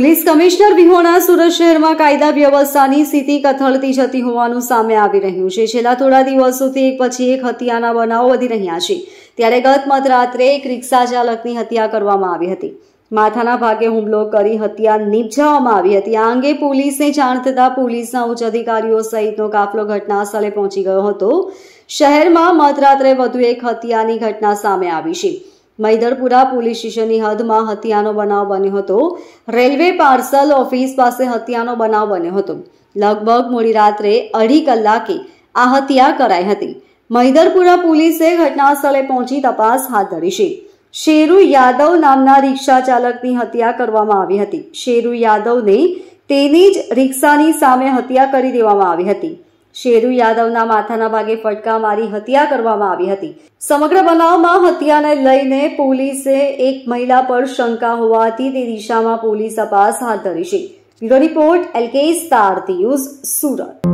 police commissioner વિહોણા સુરત શહેરમાં કાયદા વ્યવસ્થાની સ્થિતિ કથળતી જતી હોવાનું સામે આવી રહ્યું છે છેલ્લા થોડા દિવસોથી એક પછી એક હત્યાના બનાવો વધી રહ્યા છે ત્યારે ગત મધરાત્રે એક રિક્ષા ચાલકની હત્યા કરવામાં આવી હતી માથાના ભાગે હુમલો કરી હત્યા નિપજાવવામાં આવી હતી આ અંગે પોલીસને જાણ થતાં પોલીસના ઉચ્ચ અધિકારીઓ સહિતનો કાફલો ઘટના સ્થળે પહોંચી ગયો હતો શહેરમાં મધરાત્રે વધુ એક હત્યાની ઘટના સામે આવી છે મૈદરપુરા પોલીસ સ્ટેશનની હદમાં હત્યાનો બનાવ બન્યો હતો રેલવે પાર્સલ ઓફિસ પાસે હત્યાનો બનાવ બન્યો હતો લગભગ મોડી રાત્રે અઢી કલાકે આ હત્યા કરાઈ હતી મૈદરપુરા પોલીસે ઘટના સ્થળે પહોંચી તપાસ હાથ ધરી છે શેરુ યાદવ નામના રિક્ષા ચાલકની હત્યા કરવામાં આવી હતી શેરુ યાદવને તેની જ રિક્ષાની સામે હત્યા કરી દેવામાં આવી હતી શેરુ યાદવના માથાના ભાગે ફટકા મારી હત્યા કરવામાં આવી હતી સમગ્ર બનાવમાં હત્યાને લઈને પોલીસે એક મહિલા પર શંકા હોવાથી તે દિશામાં પોલીસ તપાસ હાથ ધરી છે bureau report L K star news Surat